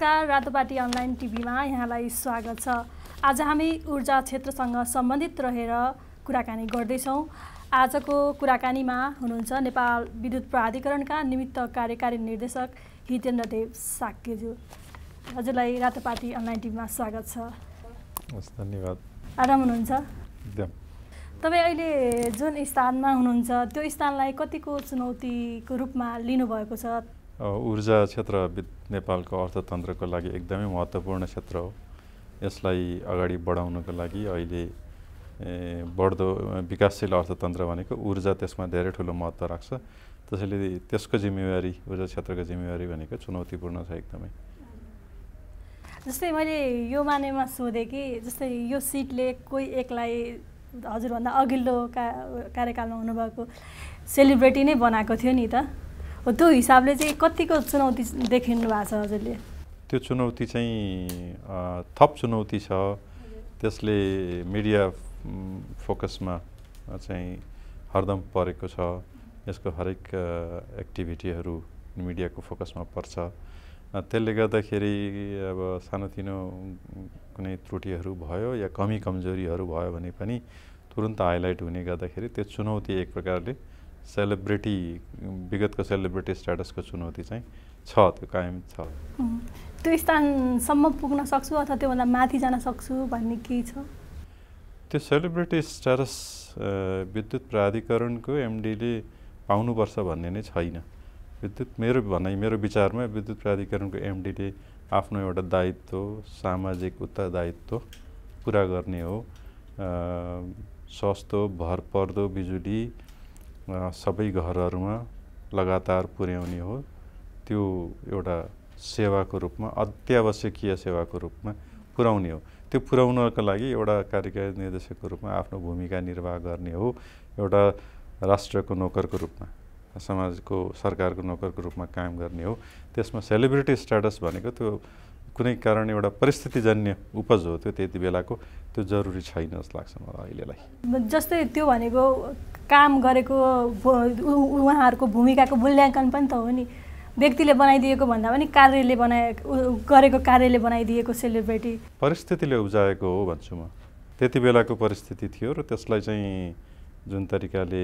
नमस्कार रातोपाटी अनलाइन टिभीमा यहाँलाई स्वागत छ आज हामी ऊर्जा क्षेत्रसँग सम्बन्धित रहेर कुराकानी गर्दैछौँ आजको कुराकानीमा हुनुहुन्छ नेपाल विद्युत प्राधिकरणका निमित्त कार्यकारी निर्देशक हितेन्द्र देव साक्यज्यू हजुरलाई रातोपाटी अनलाइन टिभीमा स्वागत छ धन्यवाद आराम हुनुहुन्छ तपाईँ अहिले जुन स्थानमा हुनुहुन्छ त्यो स्थानलाई कतिको चुनौतीको रूपमा लिनुभएको छ ऊर्जा क्षेत्र नेपालको अर्थतन्त्रको लागि एकदमै महत्त्वपूर्ण क्षेत्र हो यसलाई अगाडि बढाउनको लागि अहिले बढ्दो विकासशील अर्थतन्त्र भनेको ऊर्जा त्यसमा धेरै ठुलो महत्त्व राख्छ त्यसैले त्यसको जिम्मेवारी ऊर्जा क्षेत्रको जिम्मेवारी भनेको चुनौतीपूर्ण छ एकदमै जस्तै मैले यो मानेमा सोधेँ कि जस्तै यो सिटले कोही एकलाई हजुरभन्दा अघिल्लो का कार्यकालमा हुनुभएको सेलिब्रेटी नै बनाएको थियो नि त त्यो हिसाबले चाहिँ कतिको चुनौती देखिनु भएको छ हजुरले त्यो चुनौती चाहिँ थप चुनौती छ त्यसले मिडिया फोकसमा चाहिँ हरदम परेको छ यसको हरेक एक्टिभिटीहरू मिडियाको फोकसमा पर्छ त्यसले गर्दाखेरि अब सानोतिनो कुनै त्रुटिहरू भयो या कमी कमजोरीहरू भयो भने पनि तुरन्त हाइलाइट हुने गर्दाखेरि त्यो चुनौती एक प्रकारले सेलिब्रेटी विगतको सेलिब्रिटी स्ट्याटसको चुनौती चाहिँ छ त्यो कायम छ त्यो स्थानसम्म पुग्न सक्छु अथवा त्योभन्दा माथि जान सक्छु भन्ने केही छ त्यो सेलिब्रिटी स्ट्याटस विद्युत प्राधिकरणको एमडीले पाउनुपर्छ भन्ने नै छैन विद्युत मेरो भनाइ मेरो विचारमा विद्युत प्राधिकरणको एमडीले आफ्नो एउटा दायित्व सामाजिक उत्तरदायित्व पुरा गर्ने हो सस्तो भरपर्दो बिजुली सबै घरहरूमा लगातार पुर्याउने हो त्यो एउटा सेवाको रूपमा अत्यावश्यकीय सेवाको रूपमा पुर्याउने हो त्यो पुर्याउनको लागि एउटा कार्यकारी निर्देशकको रूपमा आफ्नो भूमिका निर्वाह गर्ने हो एउटा राष्ट्रको नोकरको रूपमा समाजको सरकारको नोकरको रूपमा काम गर्ने हो त्यसमा सेलिब्रिटी स्ट्याटस भनेको त्यो कुनै कारण एउटा परिस्थितिजन्य उपज हो त्यो त्यति बेलाको त्यो जरुरी छैन जस्तो लाग्छ मलाई अहिलेलाई जस्तै त्यो भनेको काम गरेको उहाँहरूको भूमिकाको मूल्याङ्कन पनि त हो नि व्यक्तिले बनाइदिएको भन्दा पनि कार्यले बनाए गरेको कार्यले बनाइदिएको सेलिब्रिटी परिस्थितिले उब्जाएको हो भन्छु म त्यति बेलाको परिस्थिति थियो र त्यसलाई चाहिँ जुन तरिकाले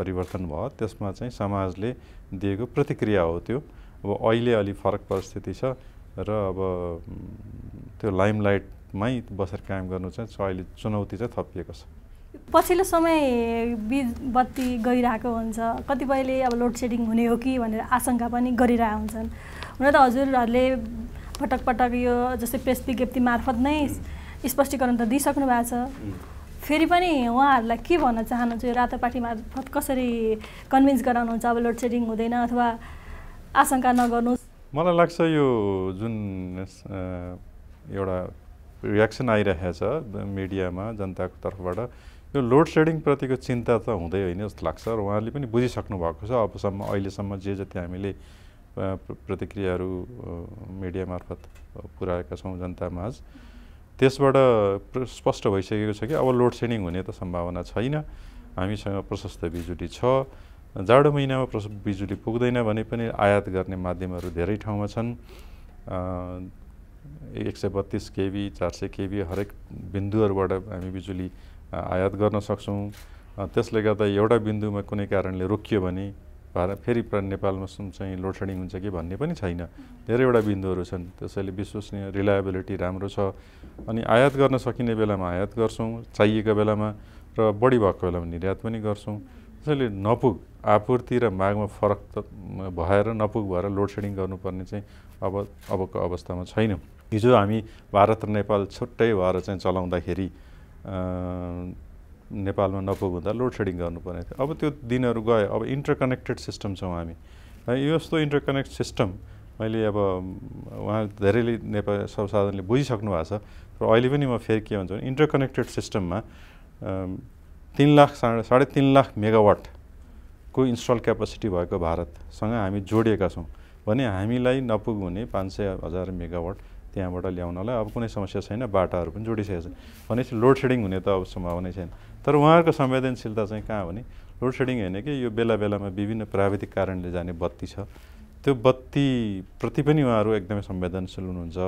परिवर्तन भयो त्यसमा चाहिँ समाजले दिएको प्रतिक्रिया हो त्यो अब अहिले अलि फरक परिस्थिति छ र अब त्यो लाइमलाइटमै बसेर काम गर्नु चाहिँ अहिले चुनौती चाहिँ थपिएको छ पछिल्लो समय बिज बत्ती गइरहेको हुन्छ कतिपयले अब लोड सेडिङ हुने हो कि भनेर आशंका पनि गरिरहेको हुन्छन् हुन त हजुरहरूले पटक पटक यो जस्तै प्रेस विज्ञप्ति मार्फत नै स्पष्टीकरण त दिइसक्नु भएको छ फेरि पनि उहाँहरूलाई के भन्न चाहनुहुन्छ यो पार्टी मार्फत कसरी कन्भिन्स गराउनुहुन्छ अब लोड सेडिङ हुँदैन अथवा आशंका नगर्नुहोस् मलाई लाग्छ यो जुन एउटा रियाक्सन आइरहेछ मिडियामा जनताको तर्फबाट यो लोड सेडिङप्रतिको चिन्ता त हुँदै होइन जस्तो लाग्छ र उहाँले पनि बुझिसक्नु भएको छ अबसम्म अहिलेसम्म जे जति हामीले प्रतिक्रियाहरू मिडिया मार्फत पुऱ्याएका छौँ जनतामाझ त्यसबाट स्पष्ट भइसकेको छ कि अब लोड सेडिङ हुने त सम्भावना छैन हामीसँग प्रशस्त बिजुली छ जाडो महिनामा प्रस बिजुली पुग्दैन भने पनि आयात गर्ने माध्यमहरू धेरै ठाउँमा छन् एक सय बत्तिस केबी चार सय केबी हरेक बिन्दुहरूबाट हामी बिजुली आयात गर्न सक्छौँ त्यसले गर्दा एउटा बिन्दुमा कुनै कारणले रोकियो भने भारत फेरि नेपालमा सुन चाहिँ लोड सेडिङ हुन्छ कि भन्ने पनि छैन धेरैवटा बिन्दुहरू छन् त्यसैले विश्वसनीय रिलायबिलिटी राम्रो छ अनि आयात गर्न सकिने बेलामा आयात गर्छौँ चाहिएको बेलामा र बढी भएको बेलामा निर्यात पनि गर्छौँ त्यसैले नपुग आपूर्ति र मागमा फरक त भएर नपुग भएर लोड सेडिङ गर्नुपर्ने चाहिँ अब अबको अवस्थामा छैन हिजो हामी भारत र नेपाल छुट्टै भएर चाहिँ चलाउँदाखेरि नेपालमा नपुग हुँदा लोड सेडिङ गर्नुपर्ने थियो अब त्यो दिनहरू गयो अब इन्टरकनेक्टेड सिस्टम छौँ हामी यो यस्तो इन्टरकनेक्ट सिस्टम मैले अब उहाँ धेरैले नेपाल सर्वसाधारणले बुझिसक्नु भएको छ र अहिले पनि म फेरि के भन्छु भने इन्टरकनेक्टेड सिस्टममा तिन लाख साढे साढे तिन लाख मेगावाटको इन्स्टल क्यापेसिटी भएको भारतसँग हामी जोडिएका छौँ भने हामीलाई नपुग हुने पाँच सय हजार मेगावाट त्यहाँबाट ल्याउनलाई अब कुनै समस्या छैन बाटाहरू पनि जोडिसकेको छ भनेपछि लोड सेडिङ हुने त अब सम्भावना छैन तर उहाँहरूको संवेदनशीलता चाहिँ कहाँ भने लोड सेडिङ होइन कि यो बेला बेलामा विभिन्न प्राविधिक कारणले जाने बत्ती छ त्यो बत्तीप्रति पनि उहाँहरू एकदमै संवेदनशील हुनुहुन्छ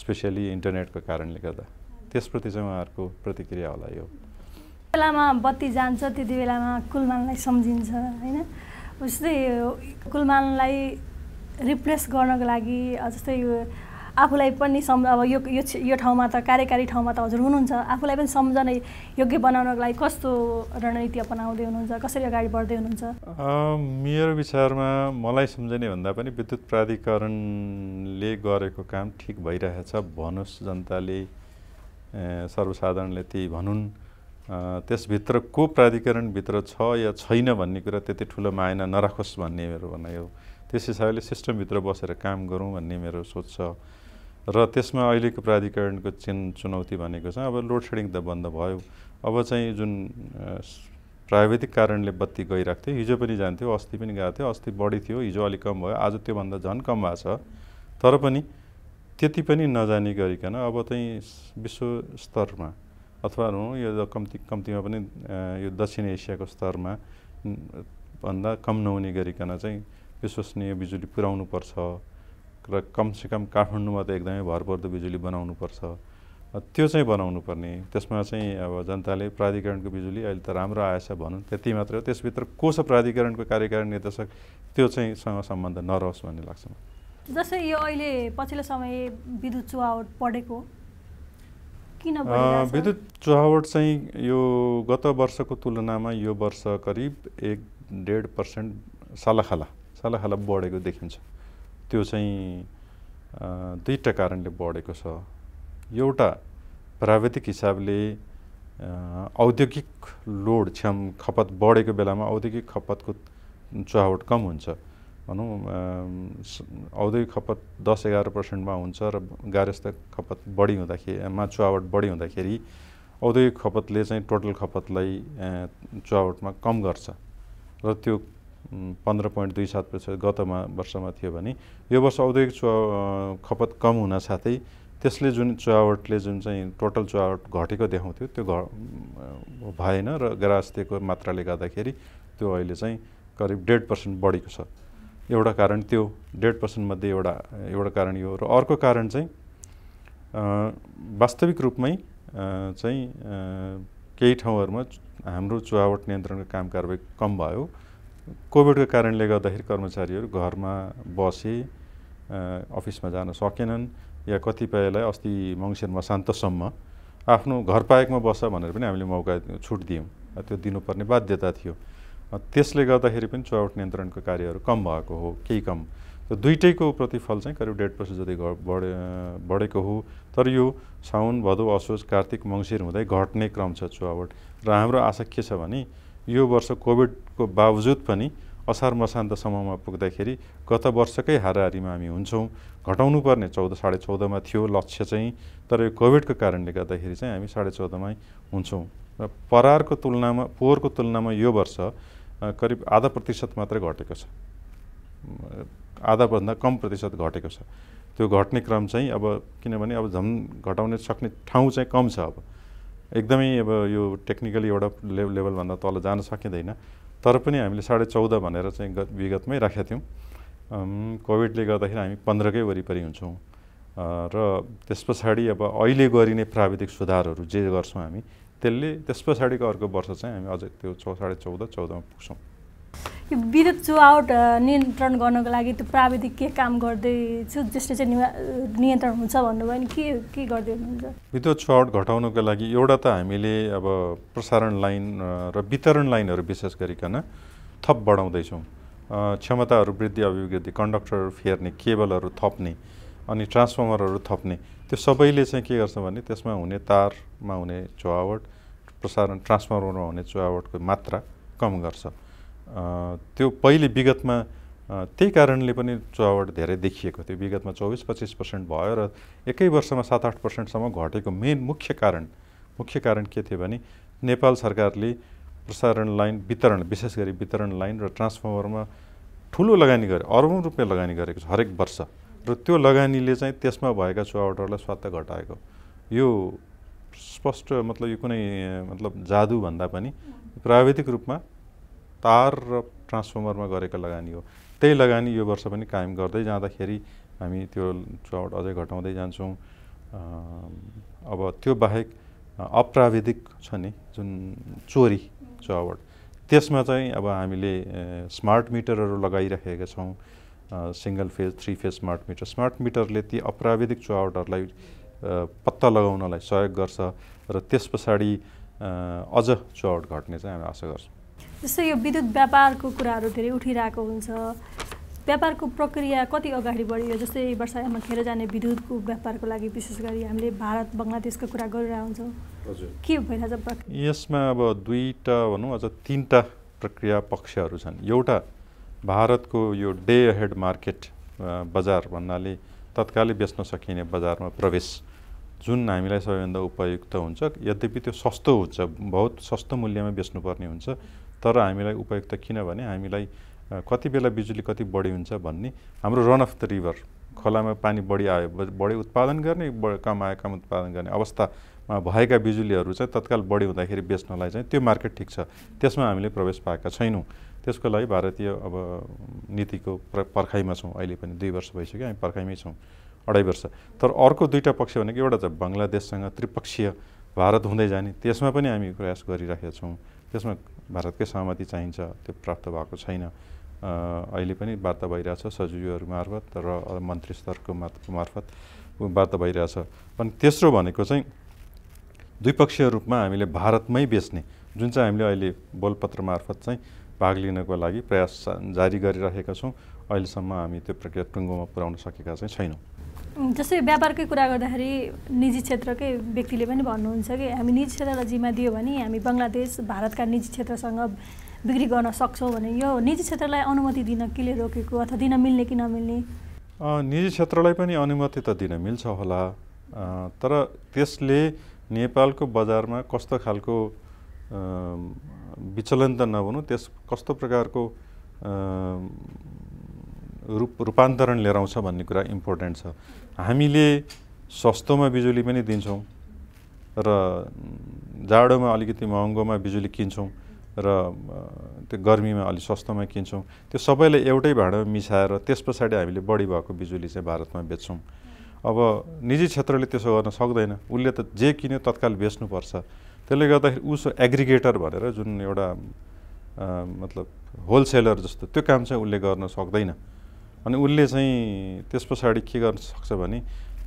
स्पेसली इन्टरनेटको कारणले गर्दा त्यसप्रति चाहिँ उहाँहरूको प्रतिक्रिया होला यो बेलामा बत्ती जान्छ त्यति बेलामा कुलमानलाई सम्झिन्छ होइन उस्तै कुलमानलाई रिप्लेस गर्नको लागि जस्तै यो आफूलाई पनि सम् अब यो यो ठाउँमा त कार्यकारी ठाउँमा त हजुर हुनुहुन्छ आफूलाई पनि सम्झनै योग्य बनाउनको लागि कस्तो रणनीति अपनाउँदै हुनुहुन्छ कसरी अगाडि बढ्दै हुनुहुन्छ मेरो विचारमा मलाई सम्झने भन्दा पनि विद्युत प्राधिकरणले गरेको काम ठिक भइरहेछ भनोस् जनताले सर्वसाधारणले त्यही भनौन् त्यसभित्र को प्राधिकरणभित्र छ या छैन भन्ने कुरा त्यति ठुलो मायना नराखोस् भन्ने मेरो भनाइ हो त्यस हिसाबले सिस्टमभित्र बसेर काम गरौँ भन्ने मेरो सोच छ र त्यसमा अहिलेको प्राधिकरणको चिन चुनौती भनेको चाहिँ अब लोड सेडिङ त बन्द भयो अब चाहिँ जुन प्राविधिक कारणले बत्ती गइरहेको थियो हिजो पनि जान्थ्यो अस्ति पनि गएको थियो अस्ति बढी थियो हिजो अलिक कम भयो आज त्योभन्दा झन् कम भएको छ तर पनि त्यति पनि नजाने गरिकन अब चाहिँ विश्व स्तरमा अथवा यो कम्ती कम्तीमा पनि यो दक्षिण एसियाको स्तरमा भन्दा कम नहुने गरिकन चाहिँ विश्वसनीय बिजुली पुर्याउनुपर्छ र कमसेकम काठमाडौँमा त एकदमै भरपर्दो बिजुली बनाउनुपर्छ त्यो चाहिँ बनाउनु पर्ने त्यसमा चाहिँ अब जनताले प्राधिकरणको बिजुली अहिले त राम्रो आएछ भनौँ त्यति मात्र हो त्यसभित्र को छ प्राधिकरणको कार्यकारी निर्देशक त्यो चाहिँ सँग सम्बन्ध नरहोस् भन्ने लाग्छ जस्तै यो अहिले पछिल्लो समय विद्युत चुहावट बढेको किन विद्युत चुहावट चाहिँ यो गत वर्षको तुलनामा यो वर्ष करिब एक डेढ पर्सेन्ट सालाखाला सालाखाला बढेको देखिन्छ त्यो चाहिँ दुईवटा कारणले बढेको छ एउटा प्राविधिक हिसाबले औद्योगिक लोड क्षम खपत बढेको बेलामा औद्योगिक खपतको चुहावट कम हुन्छ भनौँ औधै खपत दस एघार पर्सेन्टमा हुन्छ र गार्हस्थ खपत बढी हुँदाखेरि चुहावट बढी हुँदाखेरि औधै खपतले चाहिँ टोटल खपतलाई चुहावटमा कम गर्छ र त्यो पन्ध्र पोइन्ट दुई सात प्रतिशत गतमा वर्षमा थियो भने यो वर्ष औद्योगिक चुवा खपत कम हुन साथै त्यसले जुन चुवावटले जुन चाहिँ टोटल चुवावट घटेको देखाउँथ्यो त्यो घ भएन र ग्राहस्थ्यको मात्राले गर्दाखेरि त्यो अहिले चाहिँ करिब डेढ पर्सेन्ट बढेको छ एउटा कारण त्यो डेढ पर्सेन्टमध्ये एउटा एउटा कारण यो र अर्को कारण चाहिँ वास्तविक रूपमै चाहिँ केही ठाउँहरूमा हाम्रो चुहावट नियन्त्रणको काम कारवाही कम भयो कोभिडको कारणले गर्दाखेरि कर्मचारीहरू घरमा बसे अफिसमा जान सकेनन् या कतिपयलाई अस्ति मङ्सिर शान्तसम्म आफ्नो घर पाएकमा बस भनेर पनि हामीले मौका छुट दियौँ त्यो दिनुपर्ने बाध्यता थियो त्यसले गर्दाखेरि पनि चुहावट नियन्त्रणको कार्यहरू कम भएको हो केही कम र दुइटैको प्रतिफल चाहिँ करिब डेढ पर्सेन्ट जति बढे बढेको हो तर यो साउन भदौ असोज कार्तिक मङ्सिर हुँदै घट्ने क्रम छ चुहावट र हाम्रो आशा के छ भने यो वर्ष कोभिडको बावजुद पनि असार मसान्तसम्ममा पुग्दाखेरि गत वर्षकै हाराहारीमा हामी हुन्छौँ पर्ने चौध साढे चौधमा थियो लक्ष्य चाहिँ तर यो कोभिडको कारणले गर्दाखेरि चाहिँ हामी साढे चौधमै हुन्छौँ र परारको तुलनामा पोहोरको तुलनामा यो वर्ष करिब आधा प्रतिशत मात्रै घटेको छ आधाभन्दा कम प्रतिशत घटेको छ त्यो घट्ने क्रम चाहिँ अब किनभने अब झन् घटाउन सक्ने ठाउँ चाहिँ कम छ अब एकदमै अब यो टेक्निकली एउटा ले लेभलभन्दा तल जान सकिँदैन तर पनि हामीले साढे चौध भनेर चाहिँ विगतमै राखेका थियौँ कोभिडले गर्दाखेरि हामी पन्ध्रकै वरिपरि हुन्छौँ र त्यस पछाडि अब अहिले गरिने प्राविधिक सुधारहरू जे गर्छौँ हामी त्यसले त्यस पछाडिको अर्को वर्ष चाहिँ हामी अझै त्यो चौ साढे चौध चौधमा पुग्छौँ यो विद्युत चुहावट नियन्त्रण गर्नको लागि त्यो प्राविधिक के काम गर्दैछु जसले चाहिँ नियन्त्रण हुन्छ भन्नुभयो भने के के गर्दै हुनुहुन्छ विद्युत चुहावट घटाउनको लागि एउटा त हामीले अब प्रसारण लाइन र वितरण लाइनहरू विशेष गरिकन थप बढाउँदैछौँ क्षमताहरू वृद्धि अभिवृद्धि कन्डक्टरहरू फेर्ने केबलहरू थप्ने अनि ट्रान्सफर्मरहरू थप्ने त्यो सबैले चाहिँ के गर्छ भने त्यसमा हुने तारमा हुने चुहावट प्रसारण ट्रान्सफर्मरमा हुने चुहावटको मात्रा कम गर्छ त्यो पहिले विगतमा त्यही कारणले पनि चुहावट धेरै देखिएको थियो विगतमा चौबिस पच्चिस पर्सेन्ट भयो र एकै वर्षमा सात आठ पर्सेन्टसम्म घटेको मेन मुख्य कारण मुख्य कारण के थियो भने नेपाल सरकारले प्रसारण लाइन वितरण विशेष गरी वितरण लाइन र ट्रान्सफर्मरमा ठुलो लगानी गरे अरबौँ रुपियाँ लगानी गरेको छ हरेक वर्ष र त्यो लगानीले चाहिँ त्यसमा भएका चुहावटहरूलाई स्वात्त घटाएको यो स्पष्ट मतलब यो कुनै मतलब जादु भन्दा पनि प्राविधिक रूपमा तार र ट्रान्सफर्मरमा गरेको लगानी हो त्यही लगानी यो वर्ष पनि कायम गर्दै जाँदाखेरि हामी त्यो चुहावट अझै घटाउँदै जान्छौँ अब त्यो बाहेक अप्राविधिक छ नि जुन चोरी चुहावट त्यसमा चाहिँ अब हामीले स्मार्ट मिटरहरू लगाइराखेका छौँ single phase three phase smart meter smart मिटरले ती अप्राविधिक चुहावटहरूलाई पत्ता लगाउनलाई सहयोग गर्छ र त्यस पछाडि अझ चुहावट घट्ने चाहिँ हामी आशा गर्छौँ जस्तै यो विद्युत व्यापारको कुराहरू धेरै उठिरहेको हुन्छ व्यापारको प्रक्रिया कति अगाडि बढ्यो जस्तै वर्षायामा खेर जाने विद्युतको व्यापारको लागि विशेष गरी हामीले भारत बङ्गलादेशको कुरा हुन्छौँ के भइरहेछ यसमा अब दुईवटा भनौँ अझ तिनवटा प्रक्रिया पक्षहरू छन् एउटा भारतको यो डे हेड मार्केट बजार भन्नाले तत्कालै बेच्न सकिने बजारमा प्रवेश जुन हामीलाई सबैभन्दा उपयुक्त हुन्छ यद्यपि त्यो सस्तो हुन्छ बहुत सस्तो मूल्यमा बेच्नुपर्ने हुन्छ तर हामीलाई उपयुक्त किनभने हामीलाई कति बेला बिजुली कति बढी हुन्छ भन्ने हाम्रो रन अफ द रिभर खोलामा पानी बढी आयो बढी उत्पादन गर्ने कम आयो कम उत्पादन गर्ने अवस्थामा भएका बिजुलीहरू चाहिँ तत्काल बढी हुँदाखेरि बेच्नलाई चाहिँ त्यो मार्केट ठिक छ त्यसमा हामीले प्रवेश पाएका छैनौँ त्यसको लागि भारतीय अब नीतिको प्र पर्खाइमा छौँ अहिले पनि दुई वर्ष भइसक्यो हामी पर्खाइमै छौँ अढाई वर्ष तर अर्को दुईवटा पक्ष भनेको एउटा चाहिँ बङ्गलादेशसँग त्रिपक्षीय भारत हुँदै जाने त्यसमा पनि हामी प्रयास गरिराखेका छौँ त्यसमा भारतकै सहमति चाहिन्छ त्यो प्राप्त भएको छैन अहिले पनि वार्ता भइरहेछ सचिवहरू मार्फत र मन्त्री स्तरको मार्फत वार्ता भइरहेछ अनि तेस्रो भनेको चाहिँ द्विपक्षीय रूपमा हामीले भारतमै बेच्ने जुन चाहिँ हामीले अहिले बोलपत्र मार्फत चाहिँ भाग लिनको लागि प्रयास जारी गरिरहेका छौँ अहिलेसम्म हामी त्यो प्रक्रिया टुङ्गोमा पुर्याउन सकेका चाहिँ छैनौँ जस्तै व्यापारकै कुरा गर्दाखेरि निजी क्षेत्रकै व्यक्तिले पनि भन्नुहुन्छ कि हामी निजी क्षेत्रलाई जिम्मा दियो भने हामी बङ्गलादेश भारतका निजी क्षेत्रसँग बिक्री गर्न सक्छौँ भने यो निजी क्षेत्रलाई अनुमति दिन केले रोकेको अथवा दिन मिल्ने कि नमिल्ने निजी क्षेत्रलाई पनि अनुमति त दिन मिल्छ होला तर त्यसले नेपालको बजारमा कस्तो खालको विचलन त नभनौँ त्यस कस्तो प्रकारको रूप रूपान्तरण लिएर आउँछ भन्ने कुरा इम्पोर्टेन्ट छ हामीले सस्तोमा बिजुली पनि दिन्छौँ र जाडोमा अलिकति महँगोमा बिजुली किन्छौँ र त्यो गर्मीमा अलिक सस्तोमा किन्छौँ त्यो सबैले एउटै भाँडोमा मिसाएर त्यस पछाडि हामीले बढी भएको बिजुली चाहिँ भारतमा बेच्छौँ अब निजी क्षेत्रले त्यसो गर्न सक्दैन उसले त जे किन्यो तत्काल बेच्नुपर्छ त्यसले गर्दाखेरि उसो एग्रिगेटर भनेर जुन एउटा मतलब होलसेलर जस्तो त्यो काम चाहिँ उसले गर्न सक्दैन अनि उसले चाहिँ त्यस पछाडि के गर्न सक्छ भने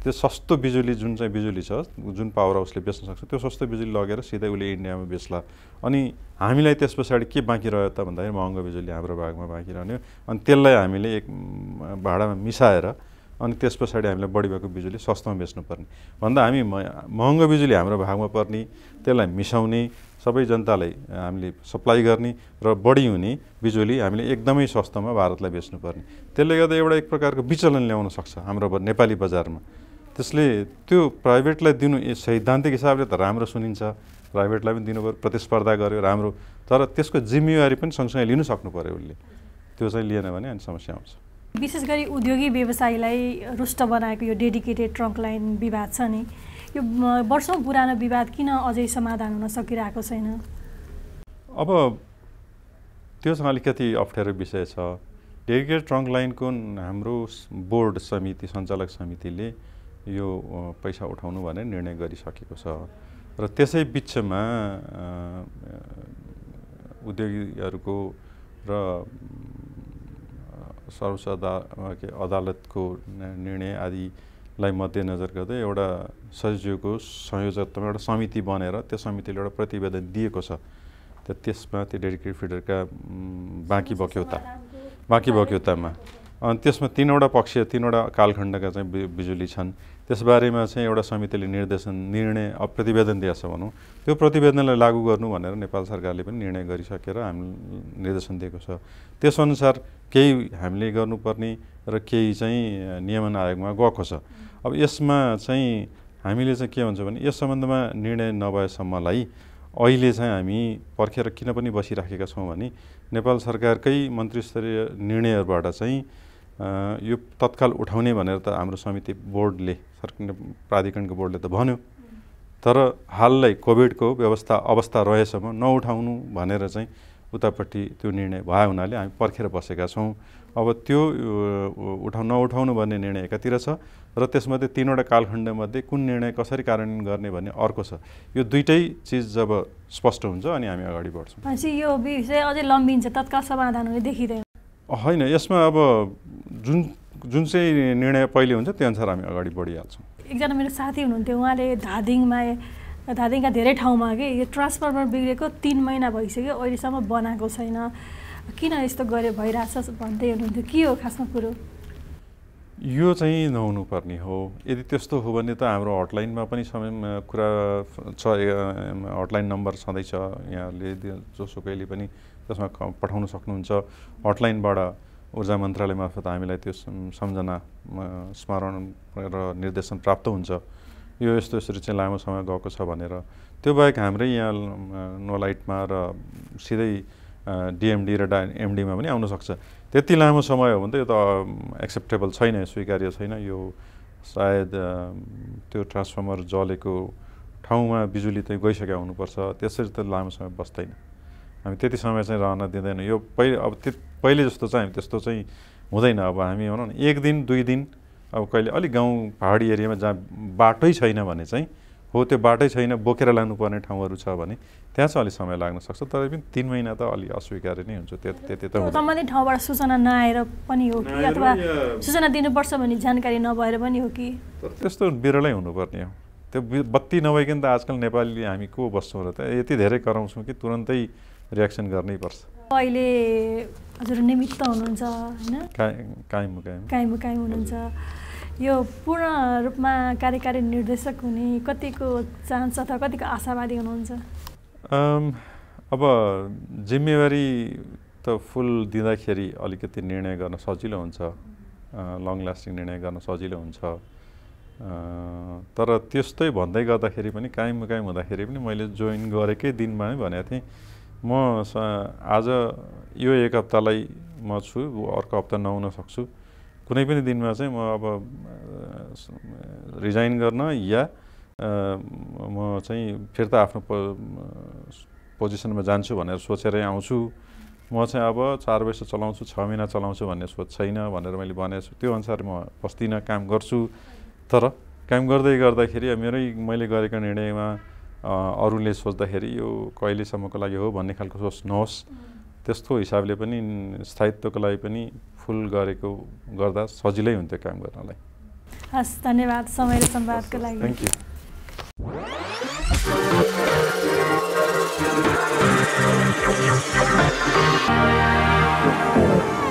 त्यो सस्तो बिजुली जुन चाहिँ बिजुली छ जुन पावर हाउसले बेच्न सक्छ त्यो सस्तो बिजुली लगेर सिधै उसले इन्डियामा बेच्ला अनि हामीलाई त्यस पछाडि के बाँकी रह्यो त भन्दाखेरि महँगो बिजुली हाम्रो भागमा बाँकी रहने अनि त्यसलाई हामीले एक भाडामा मिसाएर अनि त्यस पछाडि हामीलाई बढी भएको बिजुली सस्तोमा बेच्नुपर्ने भन्दा हामी महँगो बिजुली हाम्रो भागमा पर्ने त्यसलाई मिसाउने सबै जनतालाई हामीले सप्लाई गर्ने र बढी हुने बिजुली हामीले एकदमै सस्तोमा भारतलाई बेच्नुपर्ने त्यसले गर्दा एउटा एक प्रकारको विचलन ल्याउन सक्छ हाम्रो नेपाली बजारमा त्यसले त्यो प्राइभेटलाई दिनु सैद्धान्तिक हिसाबले त राम्रो सुनिन्छ प्राइभेटलाई पनि दिनु दिनुपऱ्यो प्रतिस्पर्धा गर्यो राम्रो तर त्यसको जिम्मेवारी पनि सँगसँगै लिनु सक्नु पऱ्यो उसले त्यो चाहिँ लिएन भने अनि समस्या आउँछ विशेष गरी उद्योगी व्यवसायीलाई रुष्ट बनाएको यो डेडिकेटेड ट्रङ्क लाइन विवाद छ नि यो वर्षौँ पुरानो विवाद किन अझै समाधान हुन सकिरहेको छैन अब त्योसँग अलिकति अप्ठ्यारो विषय छ डेडिकेट ट्रङ्क लाइनको हाम्रो बोर्ड समिति सञ्चालक समितिले यो पैसा उठाउनु भनेर निर्णय गरिसकेको छ र त्यसै बिचमा उद्योगीहरूको र सर्वोच्च अदा के अदालतको निर्णय आदिलाई मध्यनजर गर्दै एउटा सचिवको संयोजकत्वमा एउटा समिति बनेर त्यो समितिले एउटा प्रतिवेदन दिएको छ त त्यसमा त्यो डेडिकेट फिडरका बाँकी बक्यौता बाँकी बक्यौतामा अनि त्यसमा तिनवटा पक्ष तिनवटा कालखण्डका चाहिँ बिजुली छन् त्यसबारेमा चाहिँ एउटा समितिले निर्देशन निर्णय प्रतिवेदन दिएछ भनौँ त्यो प्रतिवेदनलाई लागू गर्नु भनेर नेपाल सरकारले पनि निर्णय गरिसकेर हामी निर्देशन दिएको छ त्यसअनुसार केही हामीले गर्नुपर्ने र केही चाहिँ नियमन आयोगमा गएको छ अब यसमा चाहिँ हामीले चाहिँ के भन्छ भने यस सम्बन्धमा निर्णय नभएसम्मलाई अहिले चाहिँ हामी पर्खेर किन पनि बसिराखेका छौँ भने नेपाल सरकारकै मन्त्रीस्तरीय निर्णयहरूबाट चाहिँ यो तत्काल उठाउने भनेर त हाम्रो समिति बोर्डले सरकार प्राधिकरणको बोर्डले त भन्यो तर हाललाई कोभिडको व्यवस्था अवस्था रहेसम्म नउठाउनु भनेर चाहिँ उतापट्टि त्यो निर्णय भए हुनाले हामी पर्खेर बसेका छौँ अब त्यो उठाउ नउठाउनु भन्ने निर्णय एकातिर छ र त्यसमध्ये तिनवटा कालखण्डमध्ये कुन निर्णय कसरी कार्यान्वयन गर्ने भन्ने अर्को छ यो दुइटै चिज जब स्पष्ट हुन्छ अनि हामी अगाडि बढ्छौँ यो विषय अझै लम्बिन्छ तत्काल समाधान हुने देखिँदैन होइन यसमा अब जुन जुन चाहिँ निर्णय पहिले हुन्छ त्यो अनुसार हामी अगाडि बढिहाल्छौँ एकजना मेरो साथी हुनुहुन्थ्यो उहाँले धादिङमा धादिङका धेरै ठाउँमा कि यो ट्रान्सफर्मर बिग्रेको तिन महिना भइसक्यो अहिलेसम्म बनाएको छैन किन यस्तो गरे भइरहेछ भन्दै हुनुहुन्थ्यो के हो खासमा कुरो यो चाहिँ नहुनुपर्ने हो यदि त्यस्तो हो भने त हाम्रो हटलाइनमा पनि समय कुरा छ हटलाइन नम्बर सधैँ छ यहाँले जोसुकैले पनि त्यसमा पठाउन सक्नुहुन्छ हटलाइनबाट ऊर्जा मन्त्रालय मार्फत हामीलाई त्यो सम्झना स्मरण र निर्देशन प्राप्त हुन्छ यो यस्तो यसरी चाहिँ लामो समय गएको छ भनेर त्यो बाहेक हाम्रै यहाँ नोलाइटमा र सिधै डिएमडी र डा एमडीमा पनि आउनसक्छ त्यति लामो समय हो भने त यो त एक्सेप्टेबल छैन स्वीकार्य छैन यो सायद त्यो ट्रान्सफर्मर जलेको ठाउँमा बिजुली त गइसकेका हुनुपर्छ त्यसरी त लामो समय बस्दैन हामी त्यति समय चाहिँ रहन दिँदैनौँ यो पहिले अब त्यो पहिले जस्तो चाहिँ हामी त्यस्तो चाहिँ हुँदैन अब हामी भनौँ न एक दिन दुई दिन अब कहिले अलिक गाउँ पहाडी एरियामा जहाँ बाटै छैन भने चाहिँ हो त्यो बाटै छैन बोकेर लानुपर्ने ठाउँहरू छ भने त्यहाँ चाहिँ अलिक समय लाग्न सक्छ तर पनि तिन महिना त अलिक अस्वीकार्य नै हुन्छ त्यो त्यति त सम्बन्धित ठाउँबाट सूचना नआएर पनि हो कि अथवा सूचना दिनुपर्छ भन्ने जानकारी नभएर पनि हो कि त्यस्तो बिरलै हुनुपर्ने हो त्यो बत्ती नभइकन त आजकल नेपाली हामी को बस्छौँ र त यति धेरै कराउँछौँ कि तुरन्तै रियाक्सन पर्छ अहिले हजुर निमित्त हुनुहुन्छ होइन कायम कायम कायम हुनुहुन्छ यो पूर्ण रूपमा कार्यकारी निर्देशक हुने कतिको चान्स अथवा कतिको आशावादी हुनुहुन्छ अब जिम्मेवारी त फुल दिँदाखेरि अलिकति निर्णय गर्न सजिलो हुन्छ लङ लास्टिङ निर्णय गर्न सजिलो हुन्छ तर त्यस्तै भन्दै गर्दाखेरि पनि कायम कायम हुँदाखेरि पनि मैले जोइन गरेकै दिनमा नै भनेको थिएँ म आज यो एक हप्तालाई म छु अर्को हप्ता नहुन सक्छु कुनै पनि दिनमा चाहिँ म अब रिजाइन गर्न या म चाहिँ फिर्ता आफ्नो पोजिसनमा जान्छु भनेर सोचेरै आउँछु म चाहिँ अब चार वर्ष चलाउँछु छ महिना चलाउँछु भन्ने सोच छैन भनेर मैले भनेको छु त्यो अनुसार म बस्दिनँ काम गर्छु तर काम गर्दै गर्दाखेरि मेरै मैले गरेको निर्णयमा अरूले सोच्दाखेरि यो कहिलेसम्मको लागि हो भन्ने खालको सोच नहोस् त्यस्तो हिसाबले पनि स्थायित्वको लागि पनि फुल गरेको गर्दा सजिलै हुन्थ्यो काम गर्नलाई हस् धन्यवाद समय र लागि थ्याङ्क यू